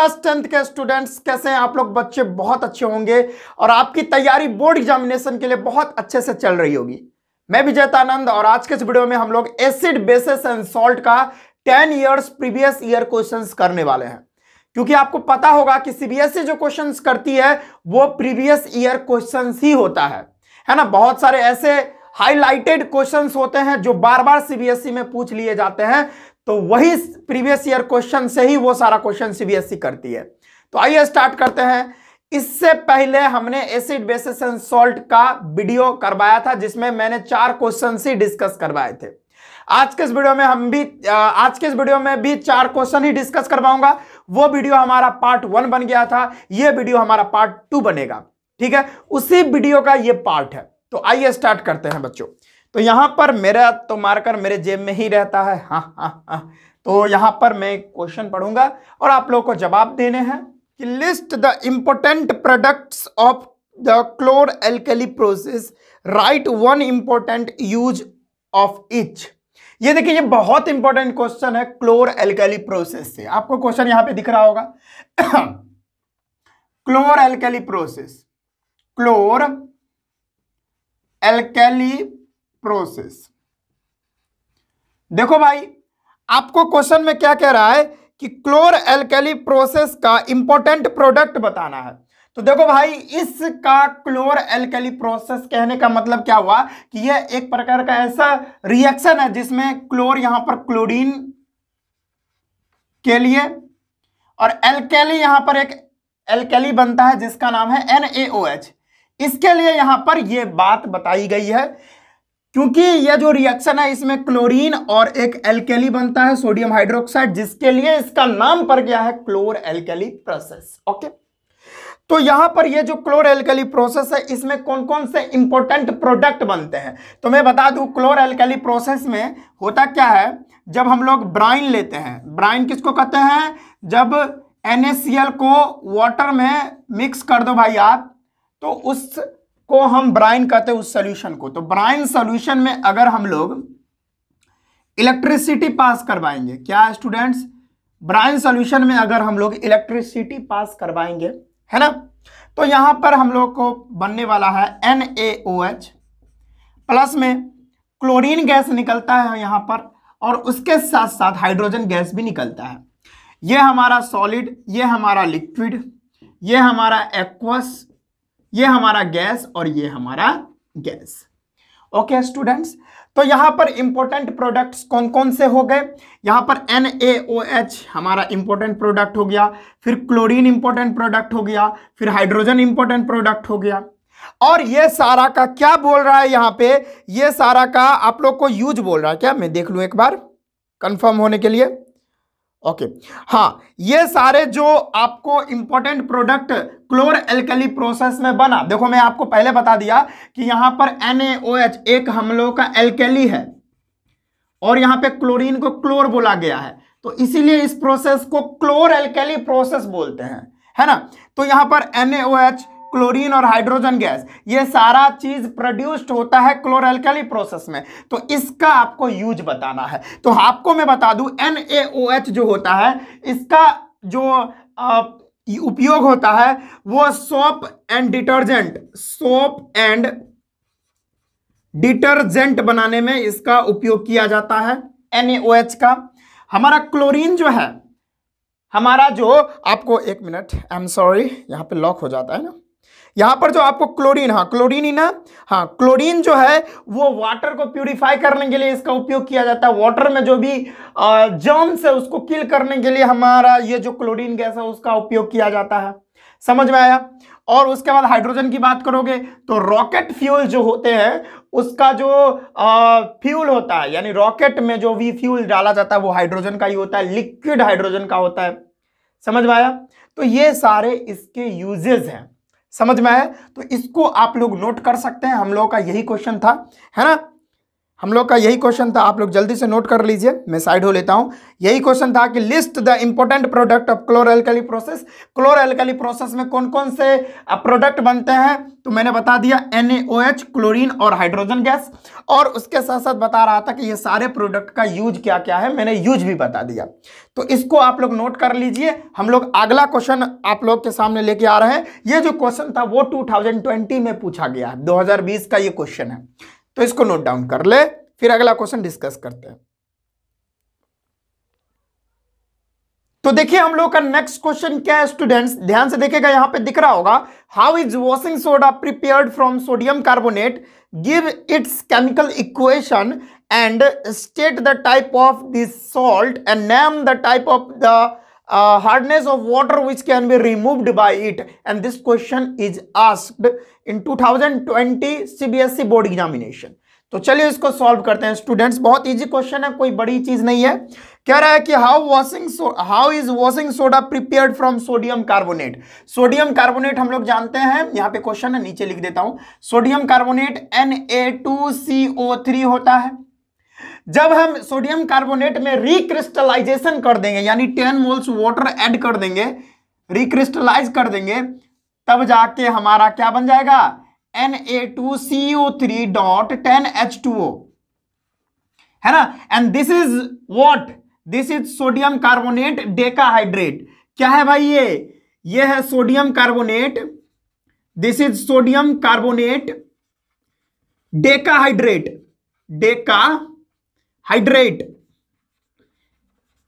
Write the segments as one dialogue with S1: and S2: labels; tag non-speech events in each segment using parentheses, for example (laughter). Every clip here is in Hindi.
S1: क्लास टेंथ के स्टूडेंट्स कैसे हैं आप लोग बच्चे बहुत अच्छे होंगे और आपकी तैयारी बोर्ड एग्जामिनेशन के लिए बहुत अच्छे से चल रही होगी मैं विजय आनंद और आज के इस वीडियो में हम लोग एसिड बेसिस एंड सॉल्ट का ten years previous year questions करने वाले हैं क्योंकि आपको पता होगा कि सीबीएसई e जो क्वेश्चन करती है वो प्रीवियस ईयर क्वेश्चन ही होता है है ना बहुत सारे ऐसे हाईलाइटेड क्वेश्चंस होते हैं जो बार बार सीबीएसई में पूछ लिए जाते हैं तो वही प्रीवियस ईयर क्वेश्चन से ही वो सारा क्वेश्चन सीबीएसई e करती है तो आइए स्टार्ट करते हैं इससे पहले हमने एसिड बेसिस एंड सॉल्ट का वीडियो करवाया था जिसमें मैंने चार क्वेश्चन ही डिस्कस करवाए थे आज के इस वीडियो में हम भी आज के इस वीडियो में भी चार क्वेश्चन ही डिस्कस करवाऊंगा वो वीडियो हमारा पार्ट वन बन गया था ये वीडियो हमारा पार्ट टू बनेगा ठीक है उसी वीडियो का ये पार्ट है तो आइए स्टार्ट करते हैं बच्चों तो यहां पर मेरा तो मार्कर मेरे जेब में ही रहता है हाँ हाँ हाँ तो यहां पर मैं क्वेश्चन पढ़ूंगा और आप लोगों को जवाब देने हैं कि list the important products of the chlor alkali process write one important use of each ये देखिए ये बहुत इंपॉर्टेंट क्वेश्चन है क्लोर एल्केली प्रोसेस से आपको क्वेश्चन यहां पे दिख रहा होगा chlor alkali process chlor alkali process देखो भाई आपको क्वेश्चन में क्या कह रहा है कि क्लोर एल्केली प्रोसेस का इंपॉर्टेंट प्रोडक्ट बताना है तो देखो भाई इसका क्लोर एल्केली प्रोसेस कहने का मतलब क्या हुआ कि यह एक प्रकार का ऐसा रिएक्शन है जिसमें क्लोर यहां पर क्लोरीन के लिए और एल्केली यहां पर एक एल्केली बनता है जिसका नाम है एन इसके लिए यहां पर यह बात बताई गई है क्योंकि यह जो रिएक्शन है इसमें क्लोरीन और एक एल्केली बनता है सोडियम हाइड्रोक्साइड जिसके लिए इसका नाम पड़ गया है क्लोर एल्केली प्रोसेस ओके तो यहां पर यह जो क्लोर एल्केली प्रोसेस है इसमें कौन कौन से इंपॉर्टेंट प्रोडक्ट बनते हैं तो मैं बता दू क्लोर एल्केली प्रोसेस में होता क्या है जब हम लोग ब्राइन लेते हैं ब्राइन किसको कहते हैं जब एनएससीएल को वाटर में मिक्स कर दो भाई आप तो उस को हम ब्राइन कहते हैं उस सोल्यूशन को तो ब्राइन सोल्यूशन में अगर हम लोग इलेक्ट्रिसिटी पास करवाएंगे क्या स्टूडेंट्स ब्राइन सोल्यूशन में अगर हम लोग इलेक्ट्रिसिटी पास करवाएंगे है ना तो यहां पर हम लोग को बनने वाला है एन प्लस में क्लोरीन गैस निकलता है यहाँ पर और उसके साथ साथ हाइड्रोजन गैस भी निकलता है ये हमारा सॉलिड ये हमारा लिक्विड ये हमारा एक्वस ये हमारा गैस और ये हमारा गैस ओके स्टूडेंट्स तो यहां पर इंपॉर्टेंट प्रोडक्ट्स कौन कौन से हो गए यहां पर एन ए ओ एच हमारा इंपॉर्टेंट प्रोडक्ट हो गया फिर क्लोरीन इंपॉर्टेंट प्रोडक्ट हो गया फिर हाइड्रोजन इंपॉर्टेंट प्रोडक्ट हो गया और ये सारा का क्या बोल रहा है यहां पे ये सारा का आप लोग को यूज बोल रहा है क्या मैं देख लू एक बार कंफर्म होने के लिए ओके हाँ ये सारे जो आपको important product chlor alkali process में बना देखो मैं आपको पहले बता दिया कि यहां पर NaOH एक हम लोगों का एल्केली है और यहां पे क्लोरीन को क्लोर बोला गया है तो इसीलिए इस प्रोसेस को क्लोर एल्केली प्रोसेस बोलते हैं है ना तो यहां पर NaOH क्लोरीन और हाइड्रोजन गैस ये सारा चीज प्रोड्यूस्ड होता है क्लोरल्कली प्रोसेस में तो इसका आपको यूज बताना है तो आपको मैं बता दू एन जो होता है इसका जो उपयोग होता है वो soap and detergent soap and detergent बनाने में इसका उपयोग किया जाता है एन का हमारा क्लोरीन जो है हमारा जो आपको एक मिनट आई एम सॉरी यहां पे लॉक हो जाता है ना यहां पर जो आपको क्लोरीन हाँ क्लोरीन ही ना हाँ क्लोरीन जो है वो वाटर को प्यूरिफाई करने के लिए इसका उपयोग किया जाता है वाटर में जो भी जर्म्स है उसको किल करने के लिए हमारा ये जो क्लोरीन गैस है उसका उपयोग किया जाता है समझ में आया और उसके बाद हाइड्रोजन की बात करोगे तो रॉकेट फ्यूल जो होते हैं उसका जो आ, फ्यूल होता है यानी रॉकेट में जो भी फ्यूल डाला जाता है वो हाइड्रोजन का ही होता है लिक्विड हाइड्रोजन का होता है समझ में आया तो ये सारे इसके यूजेज हैं समझ में आया तो इसको आप लोग नोट कर सकते हैं हम लोगों का यही क्वेश्चन था है ना हम लोग का यही क्वेश्चन था आप लोग जल्दी से नोट कर लीजिए मैं साइड हो लेता हूँ यही क्वेश्चन था कि list the important product of chlor alkali process chlor alkali process में कौन कौन से प्रोडक्ट बनते हैं तो मैंने बता दिया एन क्लोरीन और हाइड्रोजन गैस और उसके साथ साथ बता रहा था कि ये सारे प्रोडक्ट का यूज क्या क्या है मैंने यूज भी बता दिया तो इसको आप लोग नोट कर लीजिए हम लोग अगला क्वेश्चन आप लोग के सामने लेके आ रहे हैं ये जो क्वेश्चन था वो टू में पूछा गया है 2020 का ये क्वेश्चन है तो इसको नोट डाउन कर ले फिर अगला क्वेश्चन डिस्कस करते हैं तो देखिए हम लोग का नेक्स्ट क्वेश्चन क्या है स्टूडेंट्स ध्यान से देखेगा यहां पे दिख रहा होगा how is washing soda prepared from sodium carbonate give its chemical equation and state the type of this salt and name the type of the uh, hardness of water which can be removed by it and this question is asked in 2020 CBSE board examination तो चलिए इसको सॉल्व करते हैं स्टूडेंट्स बहुत इजी क्वेश्चन है कोई बड़ी चीज नहीं है कह रहा है कि how washing how is washing soda prepared from sodium carbonate sodium carbonate हम लोग जानते हैं यहाँ पे क्वेश्चन है नीचे लिख देता हूं sodium carbonate N A two C O three होता है जब हम सोडियम कार्बोनेट में रिक्रिस्टलाइजेशन कर देंगे यानी टेन मोल्स वाटर ऐड कर देंगे रिक्रिस्टलाइज कर देंगे तब जाके हमारा क्या बन जाएगा N A two C O three dot ten H two O है ना and this is what this is sodium carbonate decahydrate क्या है भाई ये ये है sodium carbonate this is sodium carbonate decahydrate deca hydrate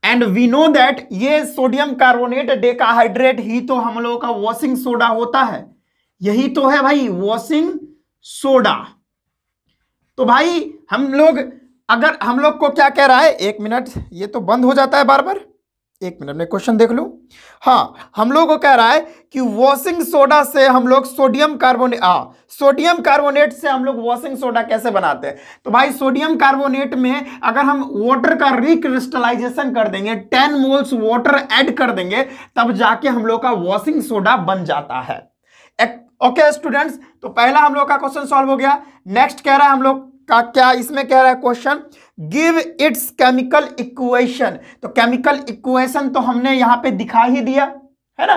S1: and we know that ये सोडियम कार्बोनेट डेकाहाइड्रेट ही तो हम लोगों का वॉशिंग सोडा होता है यही तो है भाई वॉशिंग सोडा तो भाई हम लोग अगर हम लोग को क्या कह रहा है एक मिनट ये तो बंद हो जाता है बार बार एक मिनट में क्वेश्चन देख लू हाँ हम लोग को कह रहा है कि वॉशिंग सोडा से हम लोग सोडियम कार्बोनेट हाँ सोडियम कार्बोनेट से हम लोग वॉशिंग सोडा कैसे बनाते हैं तो भाई सोडियम कार्बोनेट में अगर हम वाटर का रिक्रिस्टलाइजेशन कर देंगे टेन मोल्स वाटर ऐड कर देंगे तब जाके हम लोग का वॉशिंग सोडा बन जाता है ओके स्टूडेंट्स okay, तो पहला हम लोग का क्वेश्चन सॉल्व हो गया नेक्स्ट कह रहा है हम लोग का क्या इसमें कह रहा है question give its chemical equation तो केमिकल इक्वेशन तो हमने यहां पे दिखा ही दिया है ना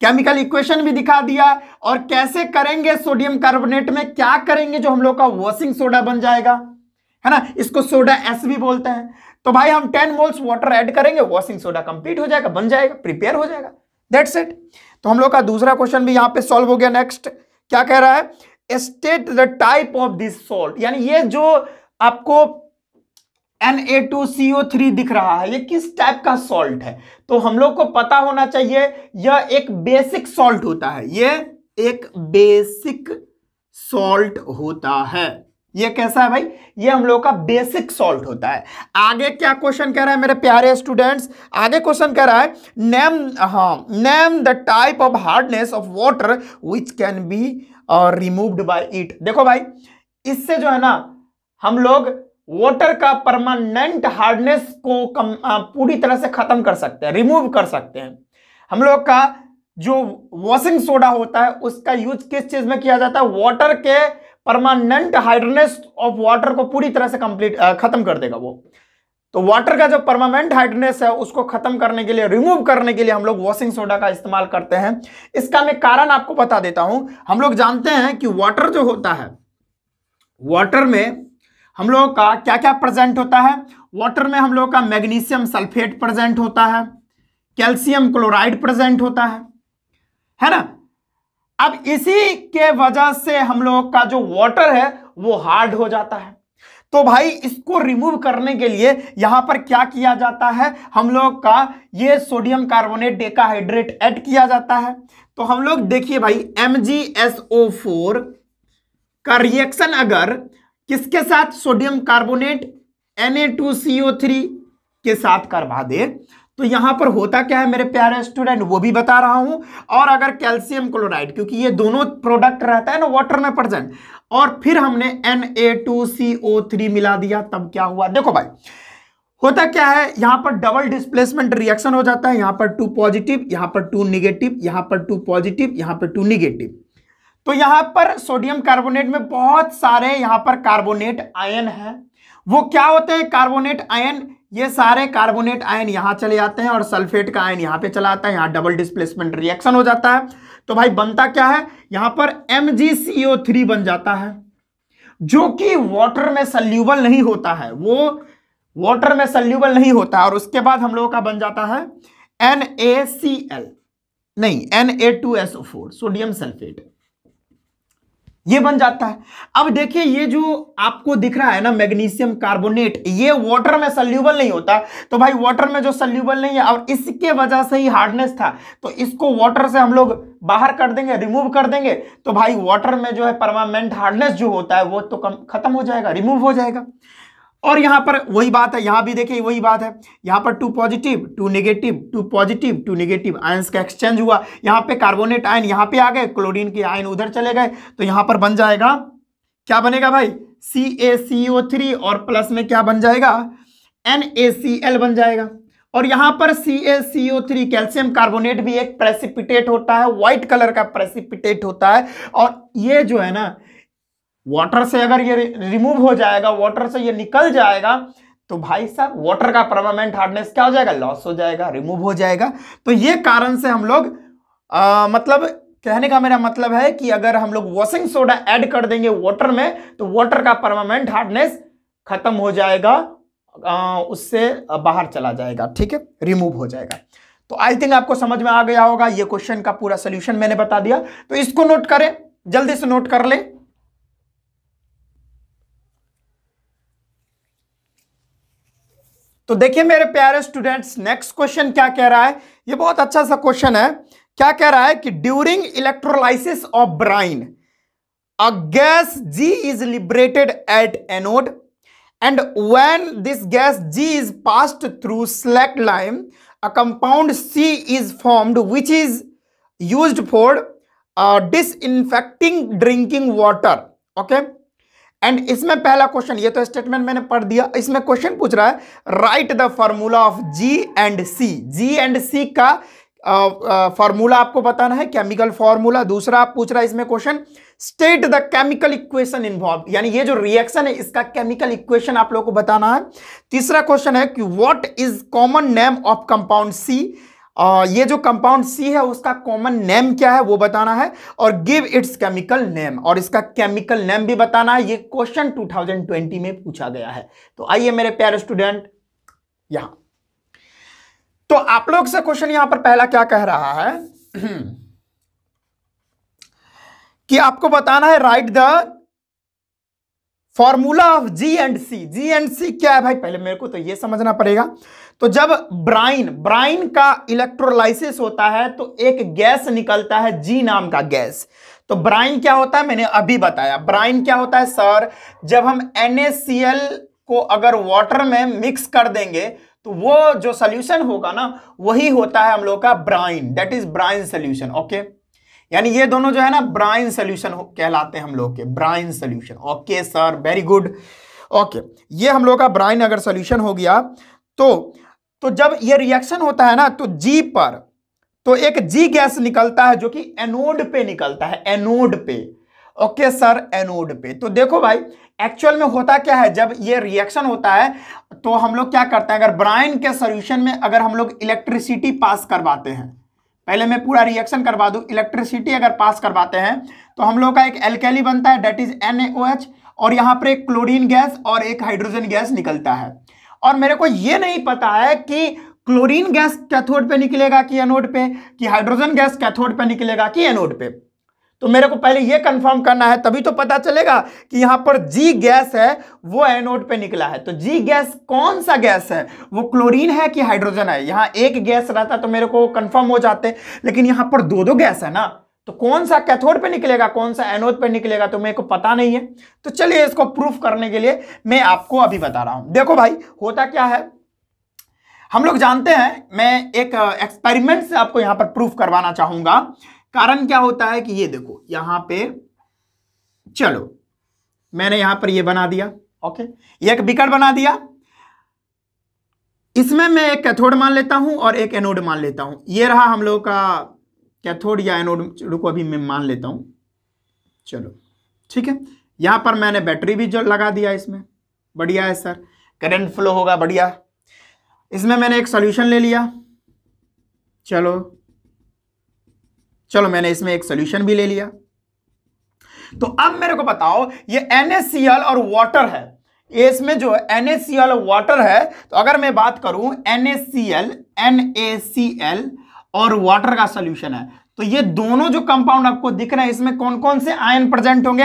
S1: केमिकल इक्वेशन भी दिखा दिया और कैसे करेंगे सोडियम कार्बोनेट में क्या करेंगे जो हम लोग का वॉशिंग सोडा बन जाएगा है ना इसको सोडा एस भी बोलते हैं तो भाई हम टेन मोल्स वाटर ऐड करेंगे वॉशिंग सोडा कंप्लीट हो जाएगा बन जाएगा प्रिपेयर हो जाएगा दैट्स इट तो हम लोग का दूसरा क्वेश्चन भी यहां पे सॉल्व हो गया नेक्स्ट क्या कह रहा है state the type of this salt यानी ये जो आपको Na2CO3 दिख रहा है ये किस टाइप का सॉल्ट है तो हम लोग को पता होना चाहिए यह एक बेसिक सॉल्ट होता है यह एक बेसिक सॉल्ट होता है ये कैसा है भाई ये हम लोग का बेसिक सॉल्ट होता है आगे क्या क्वेश्चन कह रहा है मेरे प्यारे स्टूडेंट्स आगे क्वेश्चन कह रहा है नेम हा name the type of hardness of water which can be removed by it देखो भाई इससे जो है ना हम लोग वाटर का परमानेंट हार्डनेस को कम आ, पूरी तरह से खत्म कर सकते हैं रिमूव कर सकते हैं हम लोग का जो वॉशिंग सोडा होता है उसका यूज किस चीज में किया जाता है वाटर के परमानेंट हार्डनेस ऑफ वाटर को पूरी तरह से कंप्लीट खत्म कर देगा वो तो वाटर का जो परमानेंट हार्डनेस है उसको खत्म करने के लिए रिमूव करने के लिए हम लोग वॉशिंग सोडा का इस्तेमाल करते हैं इसका मैं कारण आपको बता देता हूं हम लोग जानते हैं कि वाटर जो होता है वाटर में हम लोगों का क्या क्या प्रेजेंट होता है वाटर में हम लोगों का मैग्नीशियम सल्फेट प्रेजेंट होता है कैल्शियम क्लोराइड प्रेजेंट होता है है ना अब इसी के वजह से हम लोग का जो वाटर है वो हार्ड हो जाता है तो भाई इसको रिमूव करने के लिए यहां पर क्या किया जाता है हम लोग का ये सोडियम कार्बोनेट डेकाहाइड्रेट ऐड किया जाता है तो हम लोग देखिए भाई एम का रिएक्शन अगर किसके साथ सोडियम कार्बोनेट Na2CO3 के साथ करवा दे तो यहां पर होता क्या है मेरे प्यारे स्टूडेंट वो भी बता रहा हूं और अगर कैल्शियम क्लोराइड क्योंकि ये दोनों प्रोडक्ट रहता है ना वाटर में प्रजेंट और फिर हमने Na2CO3 मिला दिया तब क्या हुआ देखो भाई होता क्या है यहां पर डबल डिस्प्लेसमेंट रिएक्शन हो जाता है यहां पर टू पॉजिटिव यहां पर टू निगेटिव यहां पर टू पॉजिटिव यहां पर टू निगेटिव तो यहां पर सोडियम कार्बोनेट में बहुत सारे यहां पर कार्बोनेट आयन है वो क्या होते हैं कार्बोनेट आयन ये सारे कार्बोनेट आयन यहां चले जाते हैं और सल्फेट का आयन यहाँ पे चला आता है यहाँ डबल डिस्प्लेसमेंट रिएक्शन हो जाता है तो भाई बनता क्या है यहां पर MgCO3 बन जाता है जो कि वाटर में सल्यूबल नहीं होता है वो वाटर में सल्यूबल नहीं होता है और उसके बाद हम लोगों का बन जाता है NaCl नहीं Na2SO4 सोडियम सल्फेट ये बन जाता है अब देखिए ये जो आपको दिख रहा है ना मैग्नीशियम कार्बोनेट ये वाटर में सल्यूबल नहीं होता तो भाई वाटर में जो सल्यूबल नहीं है और इसके वजह से ही हार्डनेस था तो इसको वाटर से हम लोग बाहर कर देंगे रिमूव कर देंगे तो भाई वाटर में जो है परमानेंट हार्डनेस जो होता है वो तो कम खत्म हो जाएगा रिमूव हो जाएगा और यहां पर वही बात है यहां भी देखिए वही बात है यहां पर two positive two negative two positive two negative ions का एक्सचेंज हुआ यहां पे कार्बोनेट आयन यहां पे आ गए क्लोरीन के आयन उधर चले गए तो यहां पर बन जाएगा क्या बनेगा भाई सी ए सी ओ थ्री और प्लस में क्या बन जाएगा एन ए सी एल बन जाएगा और यहां पर C A C O three calcium carbonate भी एक प्रेसिपिटेट होता है व्हाइट कलर का प्रेसिपिटेट होता है और ये जो है ना वाटर से अगर ये रिमूव हो जाएगा वाटर से ये निकल जाएगा तो भाई साहब वाटर का परमानेंट हार्डनेस क्या हो जाएगा लॉस हो जाएगा रिमूव हो जाएगा तो ये कारण से हम लोग आ, मतलब कहने का मेरा मतलब है कि अगर हम लोग वॉशिंग सोडा ऐड कर देंगे वाटर में तो वाटर का परमानेंट हार्डनेस खत्म हो जाएगा आ, उससे बाहर चला जाएगा ठीक है रिमूव हो जाएगा तो आई थिंक आपको समझ में आ गया होगा ये क्वेश्चन का पूरा सोल्यूशन मैंने बता दिया तो इसको नोट करें जल्दी से नोट कर लें तो देखिए मेरे प्यारे स्टूडेंट्स नेक्स्ट क्वेश्चन क्या कह रहा है ये बहुत अच्छा सा क्वेश्चन है क्या कह रहा है कि during electrolysis of brine a gas G is liberated at anode and when this gas G is passed through slaked lime a compound C is formed which is used for dis drinking water okay okay? And इसमें पहला क्वेश्चन ये तो स्टेटमेंट मैंने पढ़ दिया इसमें क्वेश्चन पूछ रहा है write the formula of G and C G and C का फॉर्मूला आपको बताना है केमिकल फॉर्मूला दूसरा आप पूछ रहा है इसमें question state the chemical equation involve यानी ये जो रिएक्शन है इसका केमिकल इक्वेशन आप लोगों को बताना है तीसरा क्वेश्चन है कि what is common name of compound C ah, ये जो कंपाउंड सी है उसका कॉमन नेम क्या है वो बताना है और गिव इट्स केमिकल नेम और इसका केमिकल नेम भी बताना है ये क्वेश्चन 2020 में पूछा गया है तो आइए मेरे प्यारे स्टूडेंट यहां तो आप लोग से क्वेश्चन यहां पर पहला क्या कह रहा है (clears throat) कि आपको बताना है write the formula of G and C G and C क्या है भाई पहले मेरे को तो यह समझना पड़ेगा तो जब ब्राइन ब्राइन का इलेक्ट्रोलाइसिस होता है तो एक गैस निकलता है जी नाम का गैस तो ब्राइन क्या होता है मैंने अभी बताया ब्राइन क्या होता है सर जब हम NaCl को अगर वाटर में मिक्स कर देंगे तो वो जो सोल्यूशन होगा ना वही होता है हम लोग का brine that is brine solution okay यानी ये दोनों जो है ना ब्राइन सोल्यूशन कहलाते हैं हम लोग के brine solution okay sir very good okay ये हम लोग का ब्राइन अगर सोल्यूशन हो गया तो तो जब यह रिएक्शन होता है ना तो जी पर तो एक जी गैस निकलता है जो कि एनोड पे निकलता है एनोड पे ओके सर एनोड पे तो देखो भाई एक्चुअल में होता क्या है जब ये रिएक्शन होता है तो हम लोग क्या करते हैं अगर ब्राइन के सोल्यूशन में अगर हम लोग इलेक्ट्रिसिटी पास करवाते हैं पहले मैं पूरा रिएक्शन करवा दूं इलेक्ट्रिसिटी अगर पास करवाते हैं तो हम लोग का एक एल्केली बनता है डेट इज एन और यहाँ पर एक क्लोरीन गैस और एक हाइड्रोजन गैस निकलता है और मेरे को यह नहीं पता है कि क्लोरीन गैस कैथोड पे निकलेगा कि एनोड पे कि हाइड्रोजन गैस कैथोड पे निकलेगा कि एनोड पे तो मेरे को पहले यह कंफर्म करना है तभी तो पता चलेगा कि यहां पर जी गैस है वो एनोड पे निकला है तो जी गैस कौन सा गैस है वो क्लोरीन है कि हाइड्रोजन है यहां एक गैस रहता तो मेरे को कंफर्म हो जाते लेकिन यहां पर दो दो गैस है ना तो कौन सा कैथोड पे निकलेगा कौन सा एनोड पे निकलेगा तो मेरे को पता नहीं है तो चलिए इसको प्रूफ करने के लिए मैं आपको अभी बता रहा हूं देखो भाई होता क्या है हम लोग जानते हैं मैं एक एक्सपेरिमेंट से आपको यहां पर प्रूफ करवाना चाहूंगा कारण क्या होता है कि ये देखो यहां पे चलो मैंने यहां पर ये बना दिया ओके ये एक बिकट बना दिया इसमें मैं एक कैथोड मान लेता हूं और एक एनोड मान लेता हूं ये रहा हम लोग का कैथोड या एनोड रुको अभी मैं मान लेता हूँ चलो ठीक है यहाँ पर मैंने बैटरी भी जो लगा दिया इसमें बढ़िया है सर करंट फ्लो होगा बढ़िया इसमें मैंने एक सॉल्यूशन ले लिया चलो चलो मैंने इसमें एक सॉल्यूशन भी ले लिया तो अब मेरे को बताओ ये NaCl और वाटर है इसमें जो है NaCl और वाटर है तो अगर मैं बात करूं NaCl NaCl और वाटर का सोल्यूशन है तो ये दोनों जो कंपाउंड आपको दिख रहे हैं इसमें कौन कौन से आयन प्रेजेंट होंगे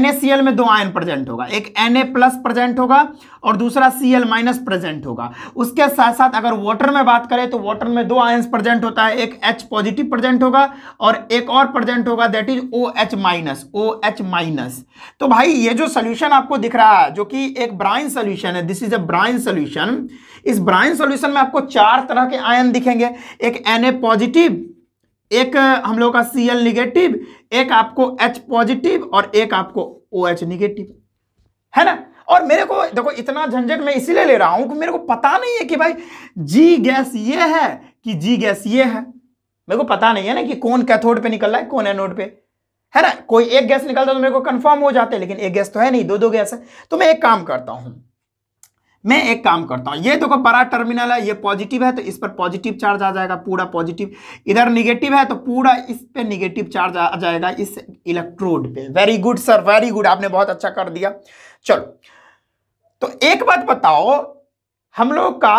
S1: NaCl में दो आयन प्रेजेंट होगा एक Na प्लस प्रेजेंट होगा और दूसरा Cl माइनस प्रेजेंट होगा उसके साथ साथ अगर वाटर में बात करें तो वाटर में दो आयन प्रेजेंट होता है एक H पॉजिटिव प्रेजेंट होगा और एक और प्रेजेंट होगा that is O H minus O H minus तो भाई ये जो सोल्यूशन आपको दिख रहा है जो कि एक ब्राइन सोल्यूशन है this is a brine solution इस ब्राइन सोल्यूशन में आपको चार तरह के आयन दिखेंगे एक ए पॉजिटिव एक हम लोग का सी एल निगेटिव एक आपको एच पॉजिटिव और एक आपको ओ एच निगेटिव है ना और मेरे को देखो इतना झंझट मैं इसीलिए ले रहा हूं कि मेरे को पता नहीं है कि भाई जी गैस ये है कि जी गैस ये है मेरे को पता नहीं है ना कि कौन कैथोड पे निकल रहा है कौन एनोड पे है ना कोई एक गैस निकलता तो मेरे को कंफर्म हो जाते लेकिन एक गैस तो है नहीं दो दो गैस है तो मैं एक काम करता हूं मैं एक काम करता हूँ ये देखो तो बड़ा टर्मिनल है ये पॉजिटिव है तो इस पर पॉजिटिव चार्ज आ जाएगा पूरा पॉजिटिव इधर निगेटिव है तो पूरा इस पर निगेटिव चार्ज आ जाएगा इस इलेक्ट्रोड पे very good sir very good आपने बहुत अच्छा कर दिया चलो तो एक बात बताओ हम लोग का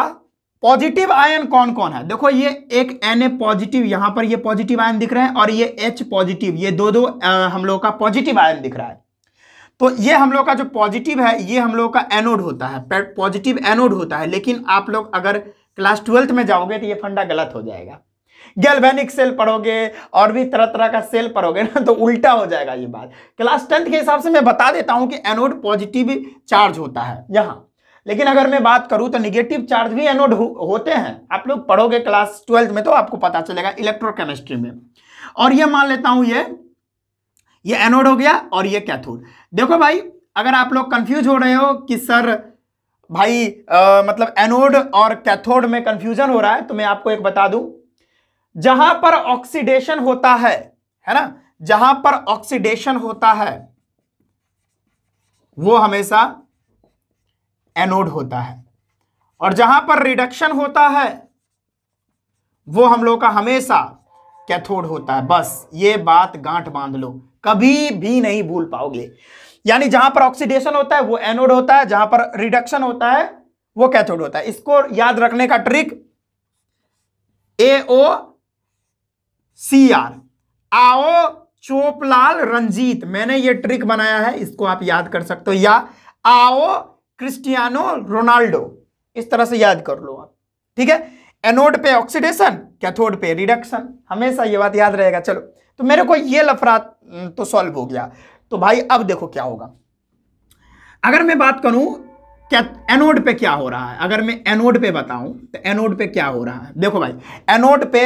S1: पॉजिटिव आयन कौन कौन है देखो ये एक एन ए पॉजिटिव यहां पर ये पॉजिटिव आयन दिख रहा है और ये एच पॉजिटिव ये दो दो आ, हम लोग का पॉजिटिव आयन दिख रहा है तो ये हम लोग का जो पॉजिटिव है ये हम लोग का एनोड होता है पॉजिटिव एनोड होता है लेकिन आप लोग अगर क्लास ट्वेल्थ में जाओगे तो ये फंडा गलत हो जाएगा गैल्वेनिक सेल पढ़ोगे और भी तरह तरह का सेल पढ़ोगे ना तो उल्टा हो जाएगा ये बात क्लास टेंथ के हिसाब से मैं बता देता हूँ कि एनोड पॉजिटिव चार्ज होता है यहाँ लेकिन अगर मैं बात करूं तो निगेटिव चार्ज भी एनोड हो, होते हैं आप लोग पढ़ोगे क्लास ट्वेल्थ में तो आपको पता चलेगा इलेक्ट्रोकेमिस्ट्री में और ये मान लेता हूं ये ये एनोड हो गया और ये कैथोड देखो भाई अगर आप लोग कंफ्यूज हो रहे हो कि सर भाई आ, मतलब एनोड और कैथोड में कंफ्यूजन हो रहा है तो मैं आपको एक बता दूं जहां पर ऑक्सीडेशन होता है है ना जहां पर ऑक्सीडेशन होता है वो हमेशा एनोड होता है और जहां पर रिडक्शन होता है वो हम लोग का हमेशा कैथोड होता है बस ये बात गांठ बांध लो कभी भी नहीं भूल पाओगे यानी जहां पर ऑक्सीडेशन होता है वो एनोड होता है जहां पर रिडक्शन होता है वो कैथोड होता है इसको याद रखने का ट्रिक ए ओ सी आर आओ चोपलाल रंजीत मैंने ये ट्रिक बनाया है इसको आप याद कर सकते हो या आओ क्रिस्टियानो रोनाल्डो इस तरह से याद कर लो आप ठीक है एनोड पे ऑक्सीडेशन कैथोड पे रिडक्शन हमेशा ये बात याद रहेगा चलो तो मेरे को ये लफरा हम्म, तो सॉल्व हो गया तो भाई अब देखो क्या होगा अगर मैं बात करूं क्या एनोड पे क्या हो रहा है अगर मैं एनोड पे बताऊं तो एनोड पे क्या हो रहा है देखो भाई एनोड पे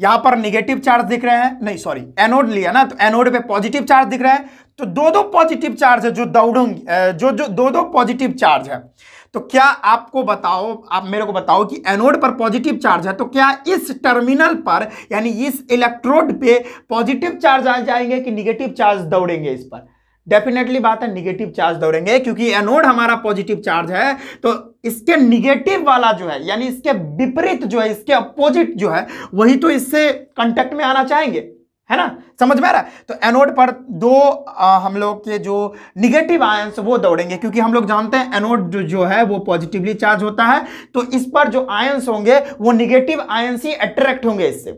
S1: यहां पर निगेटिव चार्ज दिख रहे हैं नहीं सॉरी एनोड लिया ना तो एनोड पे पॉजिटिव चार्ज दिख रहा है तो दो दो पॉजिटिव चार्ज है जो दौड़ जो जो दो दो पॉजिटिव चार्ज है तो क्या आपको बताओ आप मेरे को बताओ कि एनोड पर पॉजिटिव चार्ज है तो क्या इस टर्मिनल पर यानी इस इलेक्ट्रोड पे पॉजिटिव चार्ज आ जाएंगे कि निगेटिव चार्ज दौड़ेंगे इस पर डेफिनेटली बात है निगेटिव चार्ज दौड़ेंगे क्योंकि एनोड हमारा पॉजिटिव चार्ज है तो इसके निगेटिव वाला जो है यानी इसके विपरीत जो है इसके अपोजिट जो है वही तो इससे कंटेक्ट में आना चाहेंगे है ना समझ में आ रहा है तो एनोड पर दो आ, हम लोग के जो निगेटिव आयंस वो दौड़ेंगे क्योंकि हम लोग जानते हैं एनोड जो, जो है वो पॉजिटिवली चार्ज होता है तो इस पर जो आयंस होंगे वो निगेटिव आयंस ही अट्रैक्ट होंगे इससे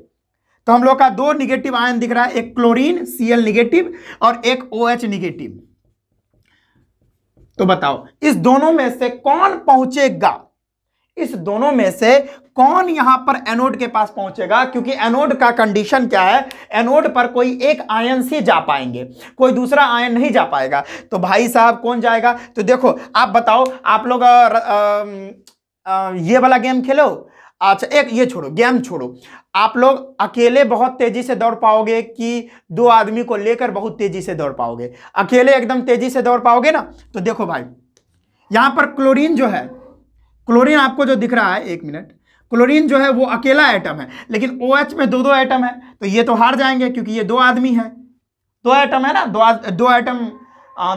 S1: तो हम लोग का दो निगेटिव आयन दिख रहा है एक क्लोरीन सीएल निगेटिव और एक ओ एच निगेटिव तो बताओ इस दोनों में से कौन पहुंचेगा इस दोनों में से कौन यहां पर एनोड के पास पहुंचेगा क्योंकि एनोड का कंडीशन क्या है एनोड पर कोई एक आयन से जा पाएंगे कोई दूसरा आयन नहीं जा पाएगा तो भाई साहब कौन जाएगा तो देखो आप बताओ आप लोग आ, आ, आ, ये वाला गेम खेलो अच्छा एक ये छोड़ो गेम छोड़ो आप लोग अकेले बहुत तेजी से दौड़ पाओगे कि दो आदमी को लेकर बहुत तेजी से दौड़ पाओगे अकेले एकदम तेजी से दौड़ पाओगे ना तो देखो भाई यहां पर क्लोरीन जो है क्लोरीन आपको जो दिख रहा है एक मिनट क्लोरीन जो है वो अकेला एटम है लेकिन ओ OH में दो दो एटम है तो ये तो हार जाएंगे क्योंकि ये दो आदमी है दो एटम है ना दो दो एटम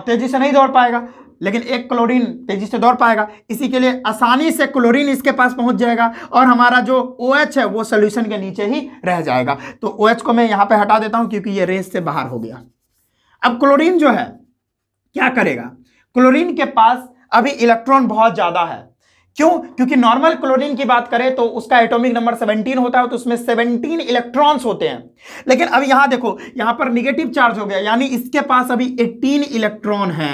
S1: तेजी से नहीं दौड़ पाएगा लेकिन एक क्लोरीन तेजी से दौड़ पाएगा इसी के लिए आसानी से क्लोरीन इसके पास पहुंच जाएगा और हमारा जो ओ OH है वो सोल्यूशन के नीचे ही रह जाएगा तो ओ OH को मैं यहाँ पर हटा देता हूँ क्योंकि ये रेस से बाहर हो गया अब क्लोरीन जो है क्या करेगा क्लोरीन के पास अभी इलेक्ट्रॉन बहुत ज़्यादा है क्यों क्योंकि नॉर्मल क्लोरीन की बात करें तो उसका एटॉमिक नंबर 17 होता है तो उसमें 17 इलेक्ट्रॉन्स होते हैं लेकिन अब यहां देखो यहां पर निगेटिव चार्ज हो गया यानी इसके पास अभी 18 इलेक्ट्रॉन है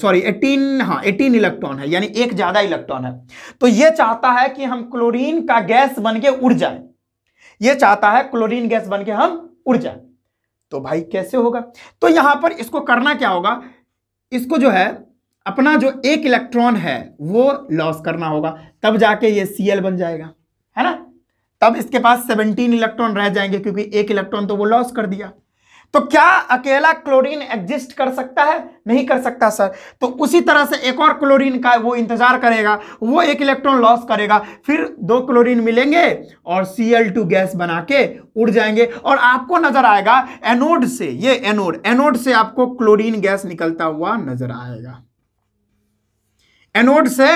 S1: सॉरी 18 हाँ 18 इलेक्ट्रॉन है यानी एक ज्यादा इलेक्ट्रॉन है तो यह चाहता है कि हम क्लोरीन का गैस बन के उड़ जाए यह चाहता है क्लोरीन गैस बन के हम उड़ जाए तो भाई कैसे होगा तो यहां पर इसको करना क्या होगा इसको जो है अपना जो एक इलेक्ट्रॉन है वो लॉस करना होगा तब जाके ये सी बन जाएगा है ना तब इसके पास 17 इलेक्ट्रॉन रह जाएंगे क्योंकि एक इलेक्ट्रॉन तो वो लॉस कर दिया तो क्या अकेला क्लोरीन एग्जिस्ट कर सकता है नहीं कर सकता सर तो उसी तरह से एक और क्लोरीन का वो इंतजार करेगा वो एक इलेक्ट्रॉन लॉस करेगा फिर दो क्लोरीन मिलेंगे और Cl2 गैस बना के उड़ जाएंगे और आपको नजर आएगा एनोड से ये एनोड एनोड से आपको क्लोरीन गैस निकलता हुआ नजर आएगा एनोड से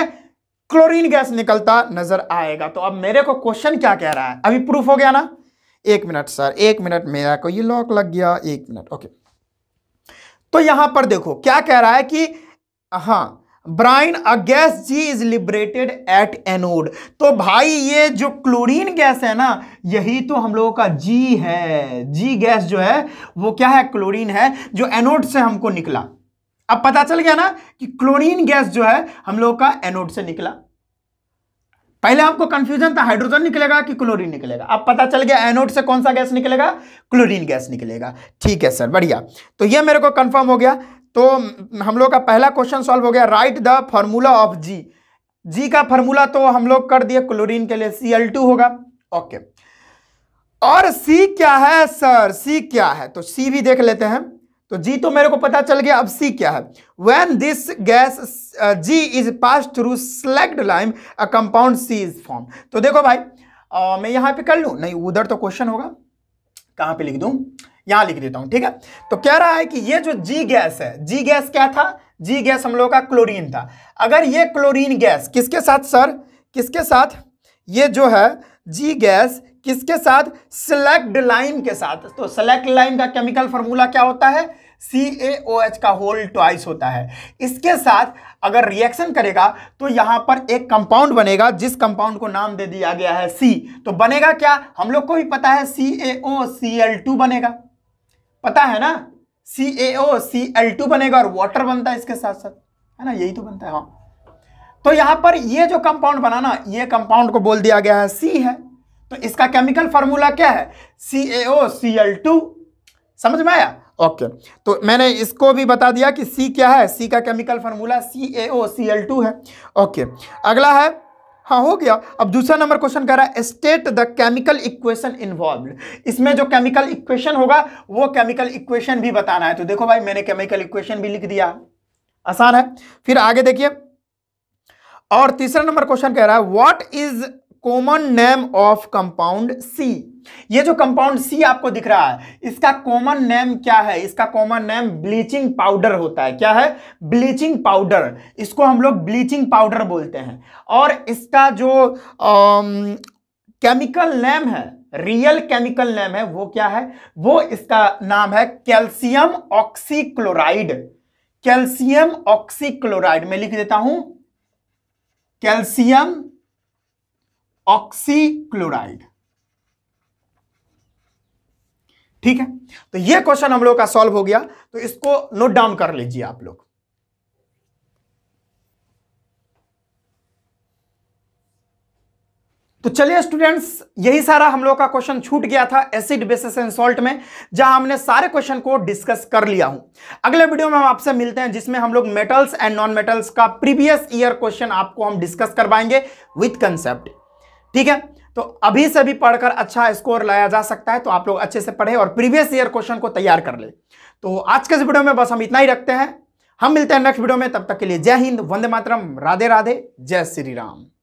S1: क्लोरीन गैस निकलता नजर आएगा तो अब मेरे को क्वेश्चन क्या कह रहा है अभी प्रूफ हो गया ना एक मिनट सर एक मिनट मेरा को ये लॉक लग गया एक मिनट ओके तो यहां पर देखो क्या कह रहा है कि हां brine a gas G is liberated at anode तो भाई ये जो क्लोरीन गैस है ना यही तो हम लोगों का जी है जी गैस जो है वो क्या है क्लोरीन है जो एनोड से हमको निकला अब पता चल गया ना कि क्लोरीन गैस जो है हम लोग का एनोड से निकला पहले आपको कंफ्यूजन था हाइड्रोजन निकलेगा कि क्लोरीन निकलेगा अब पता चल गया एनोड से कौन सा गैस निकलेगा क्लोरीन गैस निकलेगा ठीक है सर बढ़िया तो यह मेरे को कंफर्म हो गया तो हम लोग का पहला क्वेश्चन सॉल्व हो गया right the formula of G G का फॉर्मूला तो हम लोग कर दिए क्लोरीन के लिए सी होगा ओके और सी क्या है सर सी क्या है तो सी भी देख लेते हैं तो जी तो मेरे को पता चल गया अब सी क्या है when this gas G is pass through slaked lime a compound C is form तो देखो भाई आ, uh, मैं यहां पे कर लू नहीं उधर तो क्वेश्चन होगा कहां पे लिख दू यहां लिख देता हूं ठीक है तो कह रहा है कि ये जो जी गैस है जी गैस क्या था जी गैस हम लोग का क्लोरीन था अगर ये क्लोरीन गैस किसके साथ सर किसके साथ ये जो है जी गैस किसके साथ सिलेक्ट लाइम के साथ तो सिलेक्ट लाइम का केमिकल फॉर्मूला क्या होता है सी ए ओ एच का होल ट्वाइस होता है इसके साथ अगर रिएक्शन करेगा तो यहां पर एक कंपाउंड बनेगा जिस कंपाउंड को नाम दे दिया गया है सी तो बनेगा क्या हम लोग को भी पता है C A O C L to बनेगा पता है ना सी A O C L to बनेगा और वाटर बनता है इसके साथ साथ है ना यही तो बनता है हाँ तो यहां पर ये जो कंपाउंड बना ना ये कंपाउंड को बोल दिया गया है सी है तो इसका केमिकल फॉर्मूला क्या है C A O C L to समझ में आया ओके तो मैंने इसको भी बता दिया कि सी क्या है सी का chemical formula C A O C L two है ओके अगला है हाँ हो गया अब दूसरा नंबर क्वेश्चन कह रहा है state the chemical equation involve इसमें जो केमिकल इक्वेशन होगा वो केमिकल इक्वेशन भी बताना है तो देखो भाई मैंने केमिकल इक्वेशन भी लिख दिया आसान है फिर आगे देखिए और तीसरा नंबर क्वेश्चन कह रहा है what is common name of compound C ये जो कंपाउंड सी आपको दिख रहा है इसका कॉमन नेम क्या है इसका कॉमन नेम ब्लीचिंग पाउडर होता है क्या है ब्लीचिंग पाउडर इसको हम लोग ब्लीचिंग पाउडर बोलते हैं और इसका जो केमिकल नेम है रियल केमिकल नेम है वो क्या है वो इसका नाम है कैल्सियम ऑक्सीक्लोराइड कैल्सियम ऑक्सीक्लोराइड मैं लिख देता हूं कैल्सियम ऑक्सीक्लोराइड ठीक है तो ये क्वेश्चन हम लोग का सॉल्व हो गया तो इसको नोट डाउन कर लीजिए आप लोग तो चलिए स्टूडेंट्स यही सारा हम लोग का क्वेश्चन छूट गया था एसिड बेसिस एंड सॉल्ट में जहां हमने सारे क्वेश्चन को डिस्कस कर लिया हूं अगले वीडियो में हम आपसे मिलते हैं जिसमें हम लोग मेटल्स एंड नॉन मेटल्स का प्रीवियस ईयर क्वेश्चन आपको हम डिस्कस करवाएंगे विथ कंसेप्ट ठीक है तो अभी से भी पढ़कर अच्छा स्कोर लाया जा सकता है तो आप लोग अच्छे से पढ़े और प्रीवियस ईयर क्वेश्चन को तैयार कर ले तो आज के इस वीडियो में बस हम इतना ही रखते हैं हम मिलते हैं नेक्स्ट वीडियो में तब तक के लिए जय हिंद वंदे मातरम राधे राधे जय श्री राम